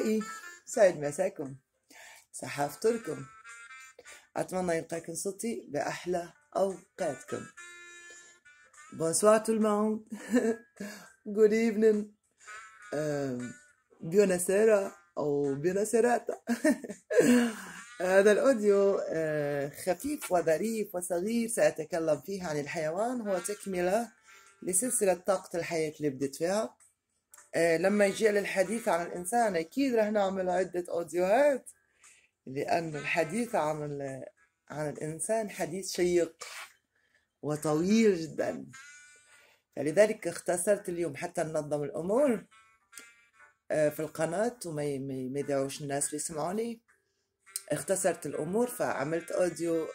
أصدقائي سعد مساكم سحى أتمنى يلقاكم صوتي بأحلى أوقاتكم بونسوار تو الموند جود ايفنين بيونا سيرا أو بيونا سيراتا هذا الأوديو آه، خفيف وظريف وصغير سأتكلم فيه عن الحيوان هو تكملة لسلسلة طاقة الحياة اللي بديت فيها آه، لما يجي للحديث عن الإنسان أكيد رح نعمل عدة أوديوهات لأن الحديث عن عن الإنسان حديث شيق وطويل جدا فلذلك اختصرت اليوم حتى ننظم الأمور آه، في القناة وما يدعوش الناس اللي يسمعوني اختصرت الأمور فعملت أوديو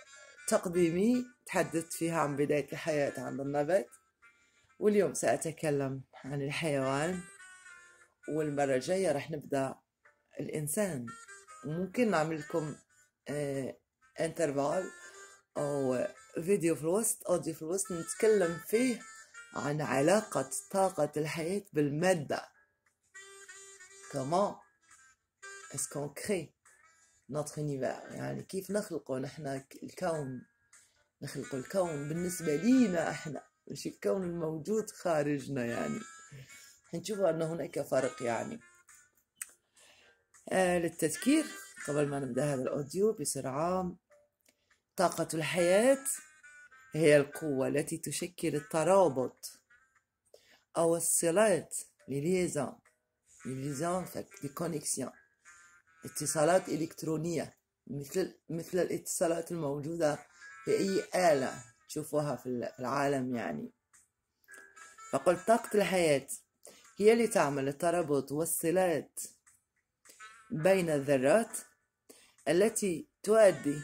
تقديمي تحدثت فيها عن بداية الحياة عند النبات واليوم سأتكلم عن الحيوان والمرة الجاية رح نبدأ الإنسان ممكن نعمل لكم انترفال آه، أو فيديو في الوسط أوديو في الوسط نتكلم فيه عن علاقة طاقة الحياة بالمادة كمان est-ce نوتر crée يعني كيف نخلقه نحن الكون نخلق الكون بالنسبة لينا احنا مش الكون الموجود خارجنا يعني هنشوف أن هناك فرق يعني آه للتذكير قبل ما نبدأ هذا الأوديو بسرعة طاقة الحياة هي القوة التي تشكل الترابط أو الصلات لليزان لليزان كونيكسيون اتصالات إلكترونية مثل مثل الاتصالات الموجودة في أي آلة تشوفوها في العالم يعني فقلت طاقة الحياة هي اللي تعمل الترابط والصلات بين الذرات التي تؤدي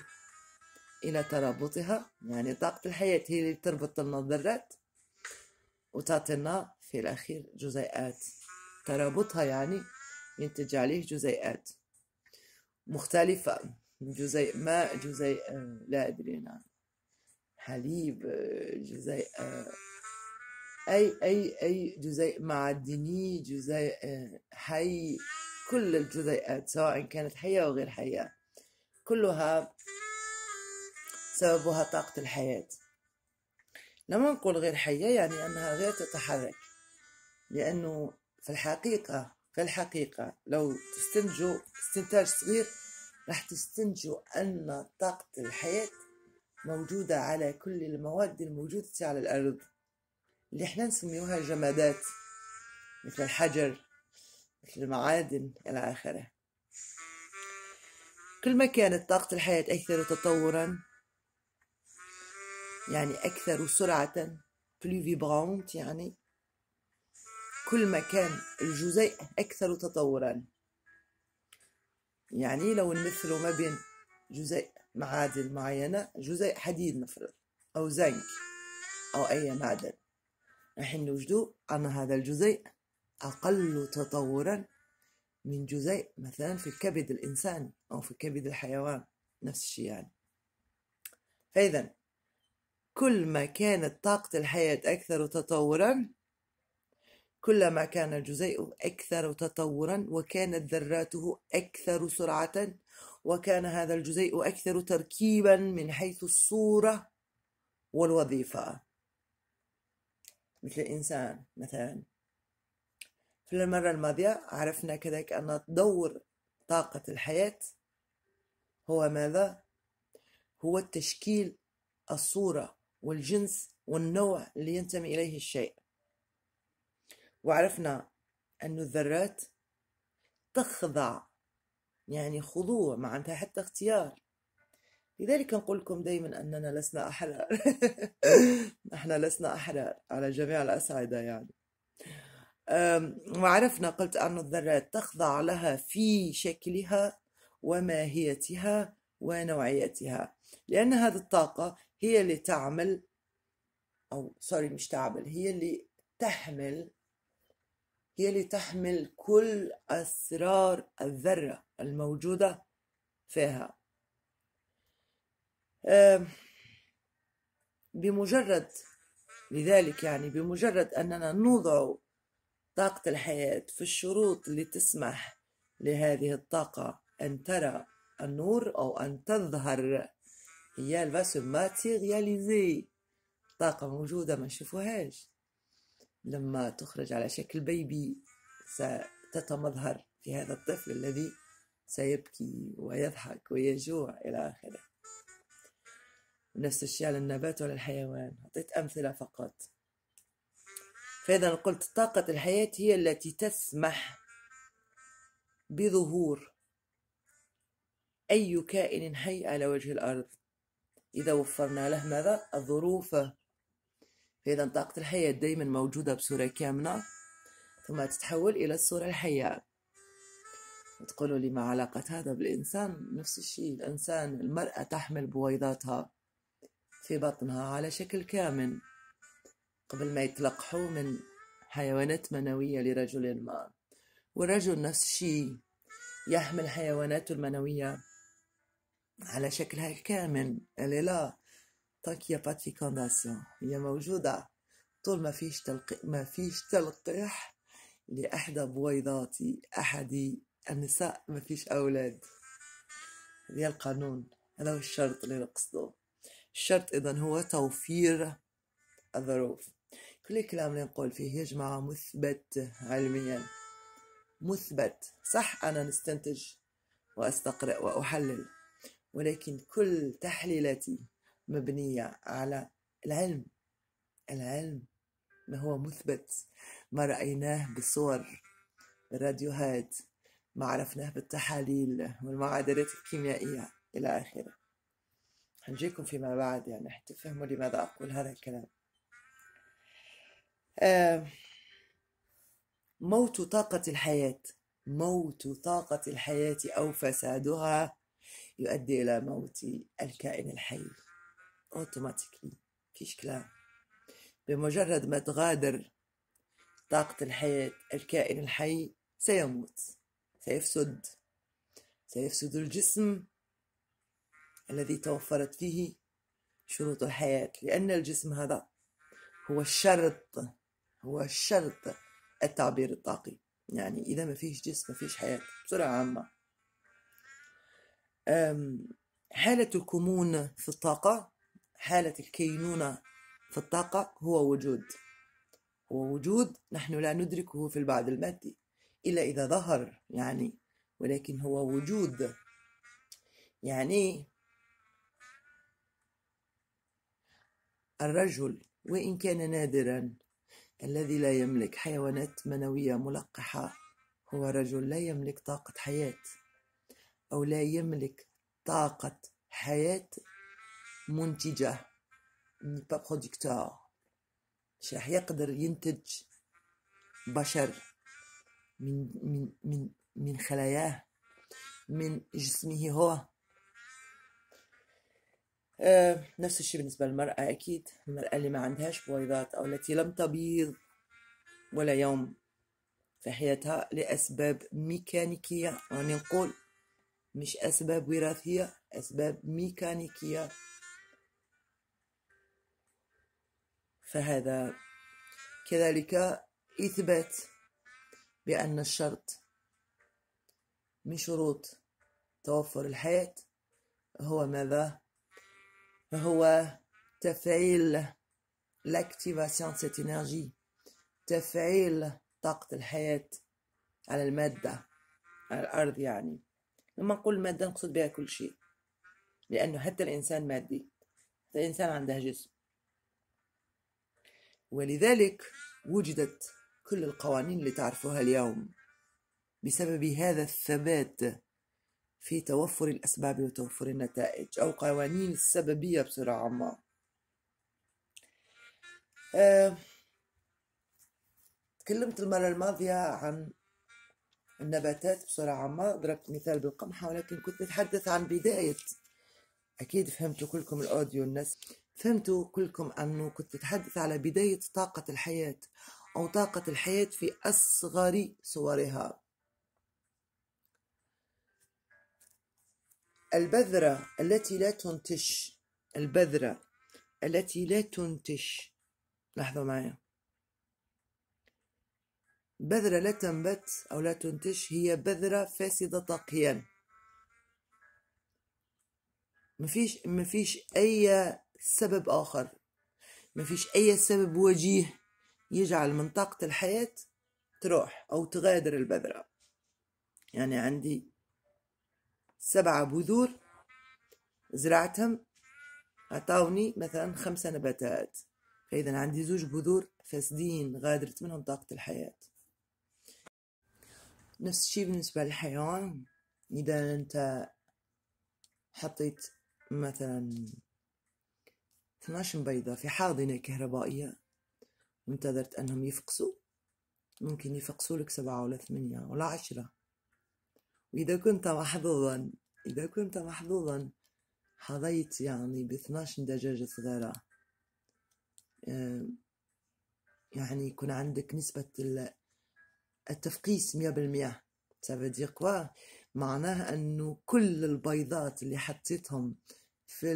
إلى ترابطها يعني طاقة الحياة هي اللي تربط لنا الذرات وتعطينا في الأخير جزيئات ترابطها يعني ينتج عليه جزيئات مختلفة جزيء ماء جزيء لا أدري نعم حليب جزيء أي أي أي جزيء معدني جزيء آه، حي كل الجزيئات سواء كانت حية أو غير حية كلها سببها طاقة الحياة لما نقول غير حية يعني أنها غير تتحرك لأنه في الحقيقة في الحقيقة لو تستنجوا استنتاج صغير راح تستنجوا أن طاقة الحياة موجودة على كل المواد الموجودة على الأرض اللي احنا نسميوها جمادات مثل الحجر مثل المعادن إلى آخره كل ما كانت طاقة الحياة أكثر تطورا يعني أكثر سرعة بلو فيبرانت يعني كل ما كان الجزيء أكثر تطورا يعني لو نمثله ما بين جزيء معادن معينة جزيء حديد نفرض أو زنك أو أي معدن راح نوجدوا أن هذا الجزيء أقل تطورا من جزيء مثلا في كبد الإنسان أو في كبد الحيوان نفس الشيء يعني فإذا كل ما كانت طاقة الحياة أكثر تطورا كلما كان الجزيء أكثر تطورا وكانت ذراته أكثر سرعة وكان هذا الجزيء أكثر تركيبا من حيث الصورة والوظيفة مثل الإنسان مثلا في المرة الماضية عرفنا كذلك أن دور طاقة الحياة هو ماذا؟ هو تشكيل الصورة والجنس والنوع اللي ينتمي إليه الشيء وعرفنا أن الذرات تخضع يعني خضوع معناتها حتى اختيار لذلك نقول لكم دائما أننا لسنا أحرار نحن لسنا أحرار على جميع الأصعدة يعني وعرفنا قلت أن الذرات تخضع لها في شكلها وماهيتها ونوعيتها لأن هذه الطاقة هي اللي تعمل أو سوري مش تعمل هي اللي تحمل هي اللي تحمل كل أسرار الذرة الموجودة فيها بمجرد لذلك يعني بمجرد أننا نوضع طاقة الحياة في الشروط اللي تسمح لهذه الطاقة أن ترى النور أو أن تظهر هي الفاسو ماتيرياليزي طاقة موجودة ما نشوفوهاش لما تخرج على شكل بيبي ستتمظهر في هذا الطفل الذي سيبكي ويضحك ويجوع إلى آخره ونفس الشيء على النبات ولا الحيوان أعطيت أمثلة فقط فإذا قلت طاقة الحياة هي التي تسمح بظهور أي كائن حي على وجه الأرض إذا وفرنا له ماذا؟ الظروف فإذا طاقة الحياة دائما موجودة بصورة كاملة ثم تتحول إلى الصورة الحية تقولوا لي ما علاقة هذا بالإنسان نفس الشيء الإنسان المرأة تحمل بويضاتها في بطنها على شكل كامن قبل ما يتلقحوا من حيوانات منوية لرجل ما والرجل نفس الشيء يحمل حيواناته المنوية على شكلها الكامن اللي لا تاكيا باتي كونداسيون هي موجودة طول ما فيش تلقيح ما فيش تلقيح لإحدى بويضات أحد النساء ما فيش أولاد هذا القانون هذا هو الشرط اللي نقصده الشرط إذا هو توفير الظروف كل الكلام اللي نقول فيه يا جماعة مثبت علميا مثبت صح أنا نستنتج وأستقرأ وأحلل ولكن كل تحليلاتي مبنية على العلم العلم ما هو مثبت ما رأيناه بصور الراديوهات ما عرفناه بالتحاليل والمعادلات الكيميائية إلى آخره حنجيكم فيما بعد يعني حتى تفهموا لماذا أقول هذا الكلام آه، موت طاقة الحياة موت طاقة الحياة أو فسادها يؤدي إلى موت الكائن الحي أوتوماتيكلي فيش كلام بمجرد ما تغادر طاقة الحياة الكائن الحي سيموت سيفسد سيفسد الجسم الذي توفرت فيه شروط الحياة لأن الجسم هذا هو الشرط هو الشرط التعبير الطاقي يعني إذا ما فيش جسم ما فيش حياة بصورة عامة حالة الكمون في الطاقة حالة الكينونة في الطاقة هو وجود هو وجود نحن لا ندركه في البعد المادي إلا إذا ظهر يعني ولكن هو وجود يعني الرجل وإن كان نادرا الذي لا يملك حيوانات منوية ملقحة هو رجل لا يملك طاقة حياة أو لا يملك طاقة حياة منتجة مش راح يقدر ينتج بشر من من من من خلاياه من جسمه هو آه، نفس الشيء بالنسبة للمرأة أكيد المرأة اللي ما عندهاش بويضات أو التي لم تبيض ولا يوم في حياتها لأسباب ميكانيكية راني يعني نقول مش أسباب وراثية أسباب ميكانيكية فهذا كذلك إثبات بأن الشرط من شروط توفر الحياة هو ماذا هو تفعيل لاكتيفاسيون سيت انرجي تفعيل طاقة الحياة على المادة على الأرض يعني لما نقول مادة نقصد بها كل شيء لأنه حتى الإنسان مادي حتى الإنسان عنده جسم ولذلك وجدت كل القوانين اللي تعرفوها اليوم بسبب هذا الثبات في توفر الأسباب وتوفر النتائج أو قوانين السببية بصورة عامة أه تكلمت المرة الماضية عن النباتات بصورة عامة ضربت مثال بالقمحة ولكن كنت أتحدث عن بداية أكيد فهمتوا كلكم الأوديو الناس فهمتوا كلكم أنه كنت أتحدث على بداية طاقة الحياة أو طاقة الحياة في أصغر صورها البذرة التي لا تنتش البذرة التي لا تنتش لحظة معايا بذرة لا تنبت أو لا تنتش هي بذرة فاسدة طاقيا مفيش مفيش أي سبب آخر مفيش أي سبب وجيه يجعل من طاقة الحياة تروح أو تغادر البذرة يعني عندي سبعة بذور زرعتهم عطاوني مثلا خمسة نباتات فإذا عندي زوج بذور فاسدين غادرت منهم طاقة الحياة نفس الشيء بالنسبة للحيوان إذا أنت حطيت مثلا 12 بيضة في حاضنة كهربائية وانتظرت أنهم يفقسوا ممكن يفقسوا لك سبعة ولا ثمانية ولا عشرة وإذا كنت محظوظا إذا كنت محظوظا حظيت يعني 12 دجاجة صغيرة آه، يعني يكون عندك نسبة التفقيس مية بالمية سافادير معناه أنه كل البيضات اللي حطيتهم في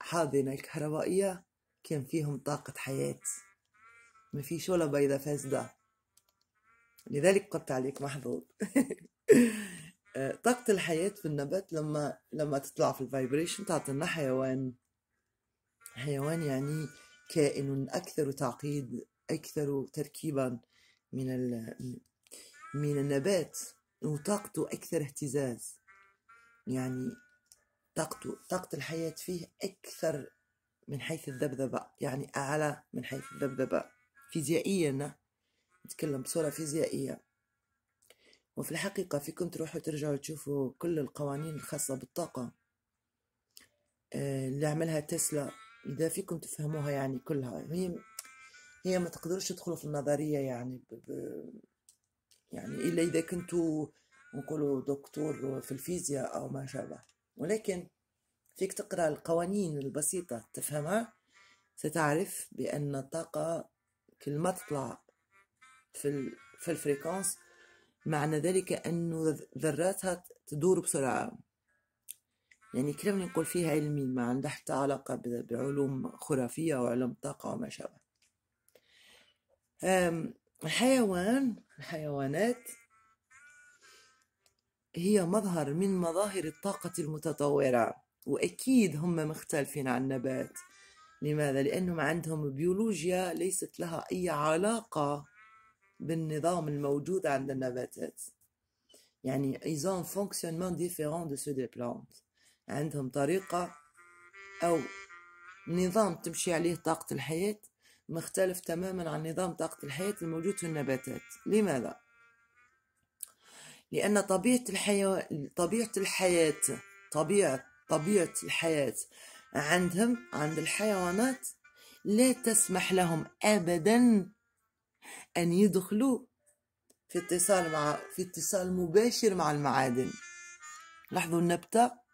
الحاضنة الكهربائية كان فيهم طاقة حياة ما فيش ولا بيضة فاسدة لذلك قلت عليك محظوظ آه، طاقة الحياة في النبات لما لما تطلع في الفايبريشن تعطينا حيوان حيوان يعني كائن أكثر تعقيد أكثر تركيبا من ال... من النبات وطاقته أكثر اهتزاز يعني طاقته طاقة الحياة فيه أكثر من حيث الذبذبة يعني أعلى من حيث الذبذبة فيزيائيا نتكلم بصورة فيزيائية وفي الحقيقة فيكم تروحوا ترجعوا تشوفوا كل القوانين الخاصة بالطاقة آه، اللي عملها تسلا إذا فيكم تفهموها يعني كلها هي هي ما تقدروش تدخلوا في النظرية يعني ب... ب... يعني إلا إذا كنتوا نقولوا دكتور في الفيزياء أو ما شابه ولكن فيك تقرأ القوانين البسيطة تفهمها ستعرف بأن الطاقة كل ما تطلع في, ال... في الفريكونس معنى ذلك أنه ذراتها تدور بسرعة يعني كلام نقول فيها علمي ما عندها حتى علاقة بعلوم خرافية وعلم طاقة وما شابه الحيوان الحيوانات هي مظهر من مظاهر الطاقة المتطورة وأكيد هم مختلفين عن النبات لماذا؟ لأنهم عندهم بيولوجيا ليست لها أي علاقة بالنظام الموجود عند النباتات يعني ils ont fonctionnement différent de ceux des plantes عندهم طريقة أو نظام تمشي عليه طاقة الحياة مختلف تماما عن نظام طاقة الحياة الموجود في النباتات لماذا؟ لأن طبيعة الحياة طبيعة الحياة طبيعة طبيعة الحياة عندهم عند الحيوانات لا تسمح لهم أبدا أن يدخلوا في اتصال مع في اتصال مباشر مع المعادن لاحظوا النبتة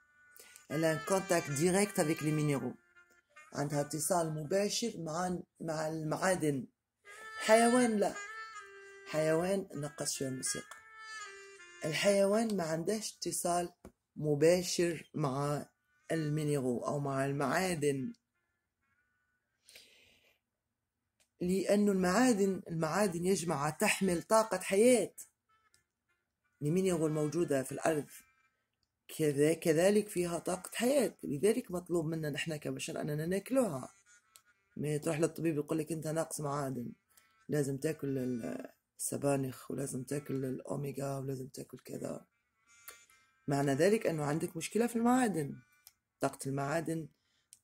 elle a un contact direct avec les minéraux عندها اتصال مباشر مع مع المعادن حيوان لا حيوان نقص شوية الموسيقى الحيوان ما عندهش اتصال مباشر مع المينيرو أو مع المعادن لأن المعادن المعادن يا جماعة تحمل طاقة حياة يقول موجودة في الأرض كذا كذلك فيها طاقة حياة لذلك مطلوب منا نحن كبشر أننا ناكلوها ما تروح للطبيب يقول لك أنت ناقص معادن لازم تاكل السبانخ ولازم تاكل الأوميغا ولازم تاكل كذا معنى ذلك أنه عندك مشكلة في المعادن طاقة المعادن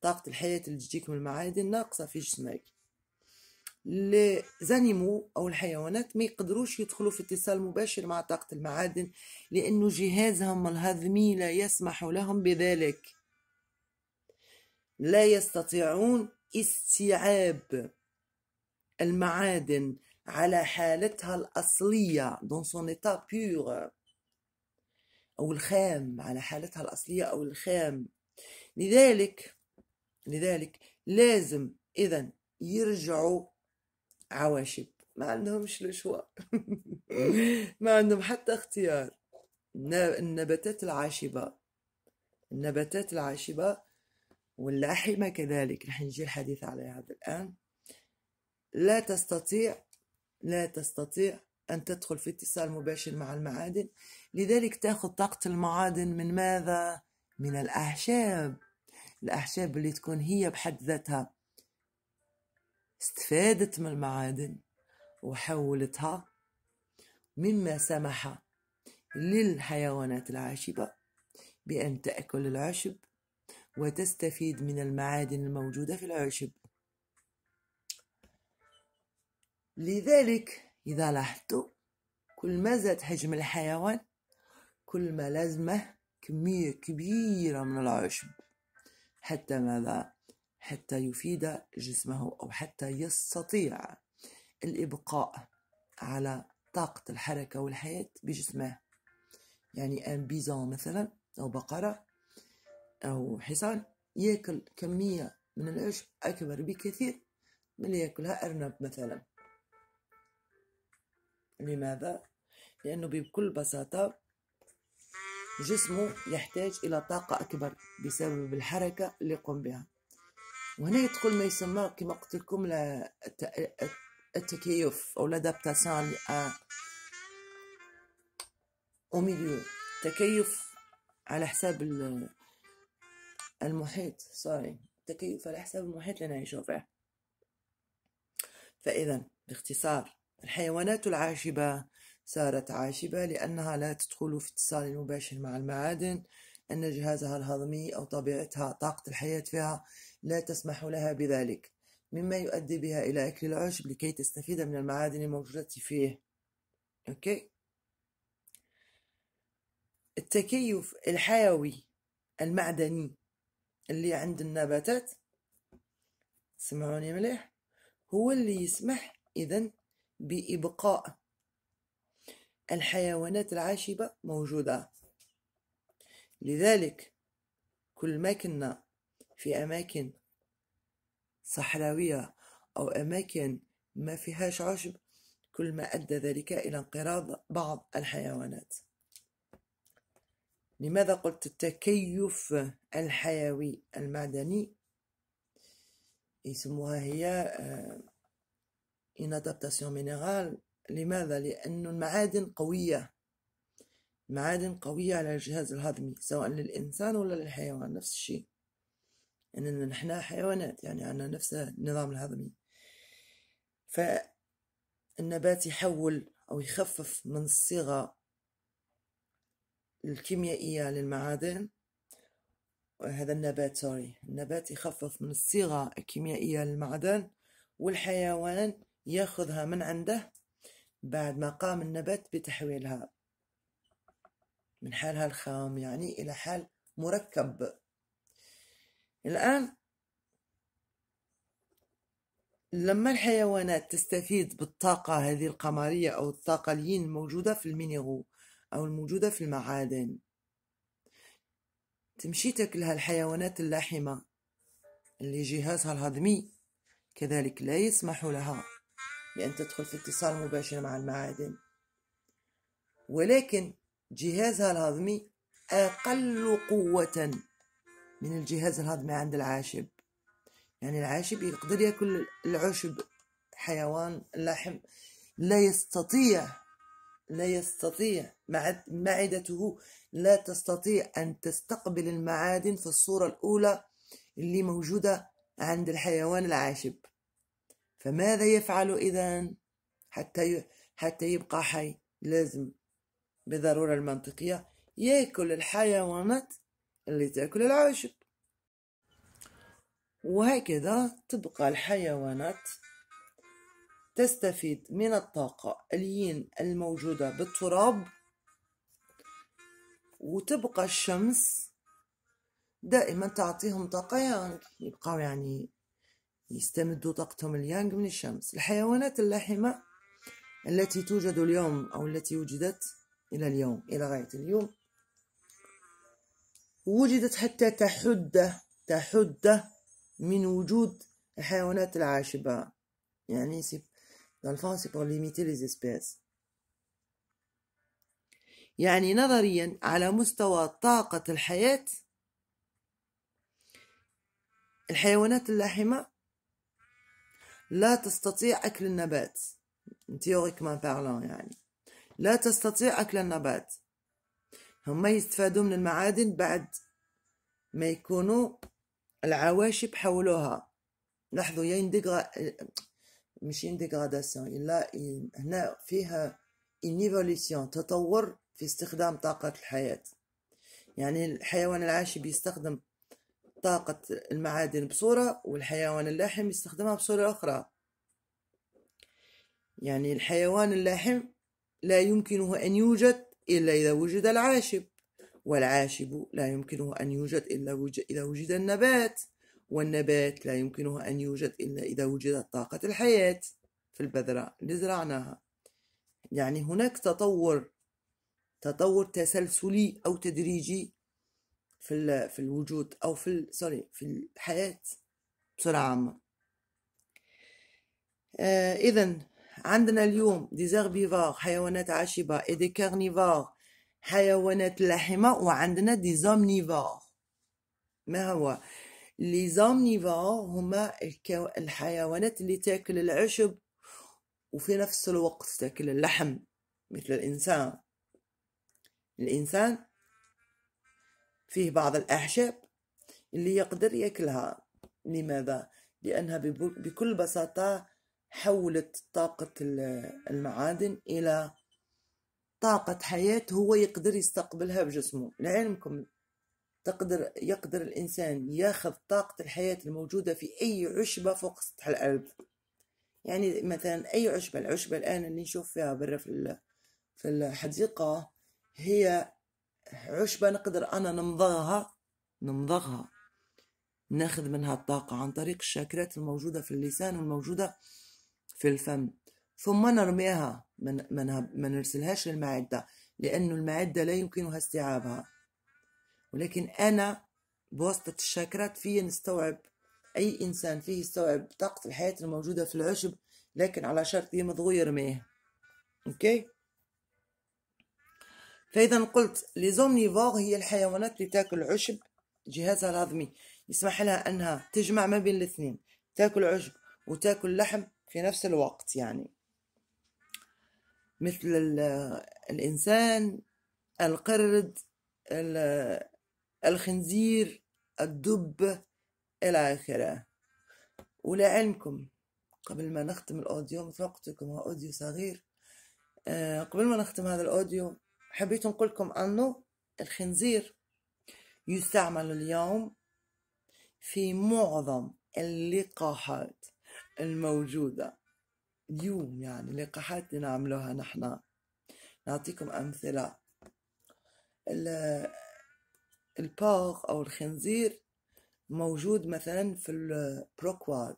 طاقة الحياة اللي تجيك من المعادن ناقصة في جسمك لي زانيمو او الحيوانات ما يقدروش يدخلوا في اتصال مباشر مع طاقه المعادن لانه جهازهم الهضمي لا يسمح لهم بذلك لا يستطيعون استيعاب المعادن على حالتها الأصلية دون سون بيغ أو الخام على حالتها الأصلية أو الخام لذلك لذلك لازم إذا يرجعوا عواشب ما عندهمش الشوا ما عندهم حتى اختيار النباتات العاشبة النباتات العاشبة واللاحمة كذلك رح نجي الحديث عليها الآن لا تستطيع لا تستطيع أن تدخل في اتصال مباشر مع المعادن لذلك تأخذ طاقة المعادن من ماذا؟ من الأعشاب الأعشاب اللي تكون هي بحد ذاتها استفادت من المعادن وحولتها مما سمح للحيوانات العاشبة بأن تأكل العشب وتستفيد من المعادن الموجودة في العشب لذلك إذا لاحظتوا كل ما زاد حجم الحيوان كل ما لازمه كمية كبيرة من العشب حتى ماذا حتى يفيد جسمه أو حتى يستطيع الإبقاء على طاقة الحركة والحياة بجسمه يعني أن بيزون مثلا أو بقرة أو حصان يأكل كمية من العشب أكبر بكثير من اللي يأكلها أرنب مثلا لماذا؟ لأنه بكل بساطة جسمه يحتاج إلى طاقة أكبر بسبب الحركة اللي يقوم بها وهنا يدخل ما يسمى كما قلت لكم التكيف او لادابتاسيون او ميليو تكيف على حساب المحيط سوري تكيف على حساب المحيط اللي نعيشو فيه فاذا باختصار الحيوانات العاشبه صارت عاشبه لانها لا تدخل في اتصال مباشر مع المعادن ان جهازها الهضمي او طبيعتها طاقه الحياه فيها لا تسمح لها بذلك مما يؤدي بها إلى أكل العشب لكي تستفيد من المعادن الموجودة فيه أوكي التكيف الحيوي المعدني اللي عند النباتات سمعوني مليح هو اللي يسمح إذا بإبقاء الحيوانات العاشبة موجودة لذلك كل ما كنا في أماكن صحراوية أو أماكن ما فيهاش عشب كل ما أدى ذلك إلى انقراض بعض الحيوانات لماذا قلت التكيف الحيوي المعدني يسموها هي أدابتاسيون آه، مينيرال لماذا؟ لأن المعادن قوية المعادن قوية على الجهاز الهضمي سواء للإنسان ولا للحيوان نفس الشيء أننا نحن حيوانات يعني عندنا نفس النظام الهضمي فالنبات يحول أو يخفف من الصيغة الكيميائية للمعادن هذا النبات سوري النبات يخفف من الصيغة الكيميائية للمعدن والحيوان ياخذها من عنده بعد ما قام النبات بتحويلها من حالها الخام يعني إلى حال مركب الآن لما الحيوانات تستفيد بالطاقة هذه القمرية أو الطاقة الين الموجودة في المينيغو أو الموجودة في المعادن تمشي تاكلها الحيوانات اللاحمة اللي جهازها الهضمي كذلك لا يسمح لها بأن تدخل في اتصال مباشر مع المعادن ولكن جهازها الهضمي أقل قوة من الجهاز الهضمي عند العاشب يعني العاشب يقدر ياكل العشب حيوان اللحم لا يستطيع لا يستطيع معدته لا تستطيع أن تستقبل المعادن في الصورة الأولى اللي موجودة عند الحيوان العاشب فماذا يفعل إذا حتى حتى يبقى حي لازم بالضرورة المنطقية يأكل الحيوانات اللي تاكل العشب وهكذا تبقى الحيوانات تستفيد من الطاقة الين الموجودة بالتراب وتبقى الشمس دائما تعطيهم طاقة يانغ يعني يبقاو يعني يستمدوا طاقتهم اليانغ من الشمس الحيوانات اللحمة التي توجد اليوم أو التي وجدت إلى اليوم إلى غاية اليوم وجدت حتى تحد تحد من وجود الحيوانات العاشبة يعني سي dans le fond c'est يعني نظريا على مستوى طاقة الحياة الحيوانات اللاحمة لا تستطيع أكل النبات تيوريكمان بارلون يعني لا تستطيع أكل النبات هما يستفادوا من المعادن بعد ما يكونوا العواشب حولوها لاحظوا يا انديغرا مش انديغراداسيون الا هنا فيها انيفوليسيون تطور في استخدام طاقة الحياة يعني الحيوان العاشب يستخدم طاقة المعادن بصورة والحيوان اللاحم يستخدمها بصورة أخرى يعني الحيوان اللاحم لا يمكنه أن يوجد إلا إذا وجد العاشب والعاشب لا يمكنه أن يوجد إلا إذا وجد النبات والنبات لا يمكنه أن يوجد إلا إذا وجدت طاقة الحياة في البذرة اللي زرعناها يعني هناك تطور تطور تسلسلي أو تدريجي في في الوجود أو في سوري في الحياة بصورة عامة آه إذا عندنا اليوم دي زيربيفور حيوانات عاشبة اي دي كارنيفور حيوانات لحمه وعندنا دي زومنيفور ما هو لي زومنيفور هما الحيوانات اللي تاكل العشب وفي نفس الوقت تاكل اللحم مثل الإنسان الإنسان فيه بعض الأعشاب اللي يقدر يأكلها لماذا؟ لأنها بكل بساطة حولت طاقة المعادن إلى طاقة حياة هو يقدر يستقبلها بجسمه لعلمكم تقدر يقدر الإنسان ياخذ طاقة الحياة الموجودة في أي عشبة فوق سطح الأرض يعني مثلا أي عشبة العشبة الآن اللي نشوف فيها برا في في الحديقة هي عشبة نقدر أنا نمضغها نمضغها ناخذ منها الطاقة عن طريق الشاكرات الموجودة في اللسان والموجودة في الفم ثم نرميها من ما نرسلهاش للمعدة لأنه المعدة لا يمكنها استيعابها ولكن أنا بواسطة الشاكرات فيا نستوعب أي إنسان فيه يستوعب طاقة الحياة الموجودة في العشب لكن على شرط يمضغو يرميه أوكي فإذا قلت ليزومنيفور هي الحيوانات اللي تاكل عشب جهازها الهضمي يسمح لها أنها تجمع ما بين الاثنين تاكل عشب وتاكل لحم في نفس الوقت يعني مثل الإنسان القرد الخنزير الدب إلى آخره ولعلمكم قبل ما نختم الأوديو مثل وقتكم هو أوديو صغير آه، قبل ما نختم هذا الأوديو حبيت نقول لكم أنه الخنزير يستعمل اليوم في معظم اللقاحات الموجودة اليوم يعني لقاحات اللي نعملوها نحنا نعطيكم أمثلة الباغ أو الخنزير موجود مثلا في البروكواد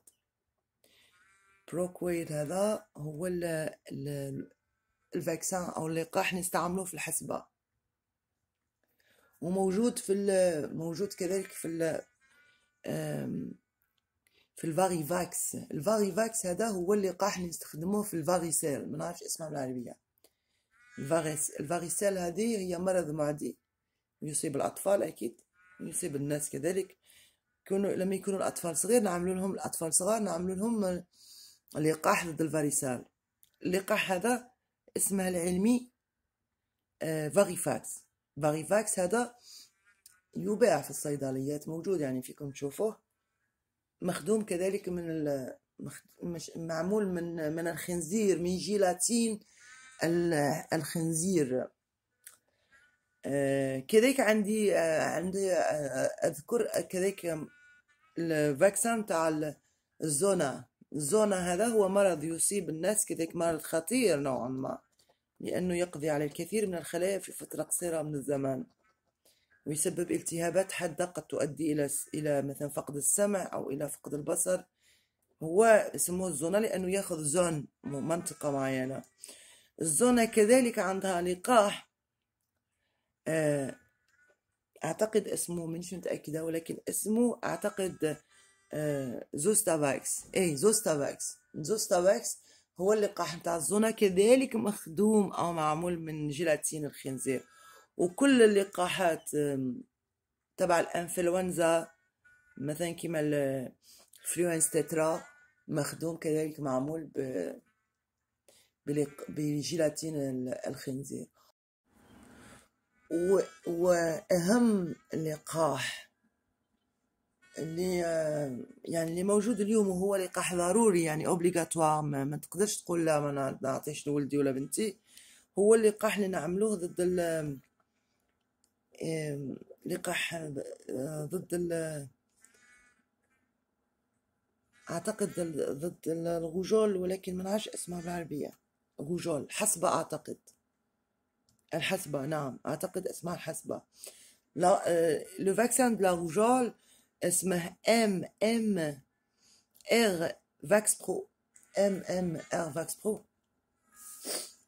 بروكويد هذا هو الفاكسان أو اللقاح نستعمله في الحسبة وموجود في موجود كذلك في في الفاري فاكس هذا هو اللقاح اللي نستخدموه في سيل ما نعرفش اسمها بالعربيه الفاريس سيل هذه هي مرض معدي يصيب الاطفال اكيد يصيب الناس كذلك كونوا لما يكونوا الاطفال صغير نعملوا لهم الاطفال صغار نعملوا لهم لقاح ضد الفاريسال اللقاح هذا اسمه العلمي فاكس فاري فاكس هذا يباع في الصيدليات موجود يعني فيكم تشوفوه مخدوم كذلك من معمول من من الخنزير من جيلاتين الخنزير آه، كذلك عندي آه، عندي آه، اذكر كذلك الفاكسان تاع الزونا الزونا هذا هو مرض يصيب الناس كذلك مرض خطير نوعا ما لانه يقضي على الكثير من الخلايا في فتره قصيره من الزمان ويسبب التهابات حادة قد تؤدي إلى إلى مثلا فقد السمع أو إلى فقد البصر هو يسموه الزونة لأنه ياخذ زون منطقة معينة الزونة كذلك عندها لقاح آه، أعتقد اسمه مش متأكدة ولكن اسمه أعتقد آه، زوستافاكس إيه زوستافاكس زوستافاكس هو اللقاح نتاع الزونة كذلك مخدوم أو معمول من جيلاتين الخنزير وكل اللقاحات تبع الانفلونزا مثلا كيما الفلوينس تترا مخدوم كذلك معمول ب بجيلاتين الخنزير واهم لقاح اللي يعني اللي موجود اليوم وهو لقاح ضروري يعني اوبليغاتوار ما, ما تقدرش تقول لا ما نعطيش لولدي ولا بنتي هو اللقاح اللي نعملوه ضد لقاح آه، ضد ال أعتقد ضد الغجول ولكن ما نعرفش اسمها بالعربية غجول حسبة أعتقد الحسبة نعم أعتقد اسمها الحسبة لا لو فاكسان دلا غجول اسمه ام ام ار فاكس برو ام ام ار فاكس برو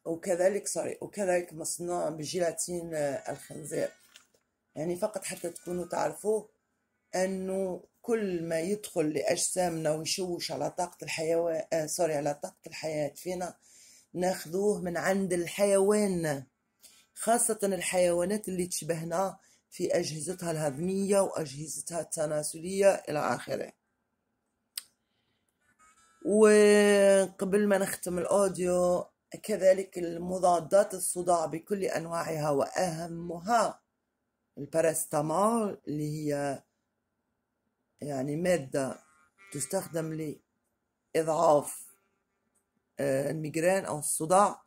وكذلك سوري وكذلك مصنوع بجيلاتين آه، الخنزير يعني فقط حتى تكونوا تعرفوا أنه كل ما يدخل لأجسامنا ويشوش على طاقة الحيوان آه سوري على طاقة الحياة فينا ناخذوه من عند الحيوان خاصة الحيوانات اللي تشبهنا في أجهزتها الهضمية وأجهزتها التناسلية إلى آخره وقبل ما نختم الأوديو كذلك المضادات الصداع بكل أنواعها وأهمها الباراستامول اللي هي يعني مادة تستخدم لإضعاف آه، الميجران أو الصداع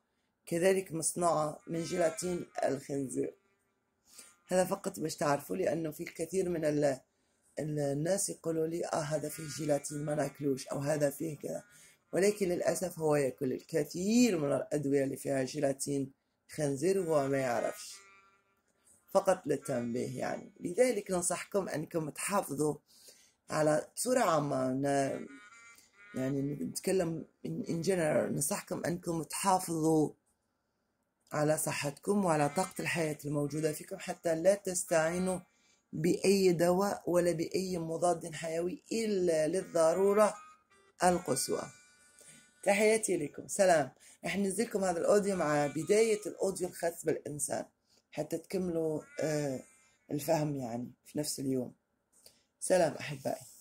كذلك مصنوعة من جيلاتين الخنزير هذا فقط باش تعرفوا لأنه في الكثير من ال الناس يقولوا لي اه هذا فيه جيلاتين ما ناكلوش او هذا فيه كذا ولكن للاسف هو ياكل الكثير من الادويه اللي فيها جيلاتين خنزير وهو ما يعرفش فقط للتنبيه يعني لذلك ننصحكم أنكم تحافظوا على صورة عامة يعني نتكلم in general ننصحكم أنكم تحافظوا على صحتكم وعلى طاقة الحياة الموجودة فيكم حتى لا تستعينوا بأي دواء ولا بأي مضاد حيوي إلا للضرورة القصوى تحياتي لكم سلام رح ننزلكم هذا الأوديو مع بداية الأوديو الخاص بالإنسان حتى تكملوا آه، الفهم يعني في نفس اليوم سلام أحبائي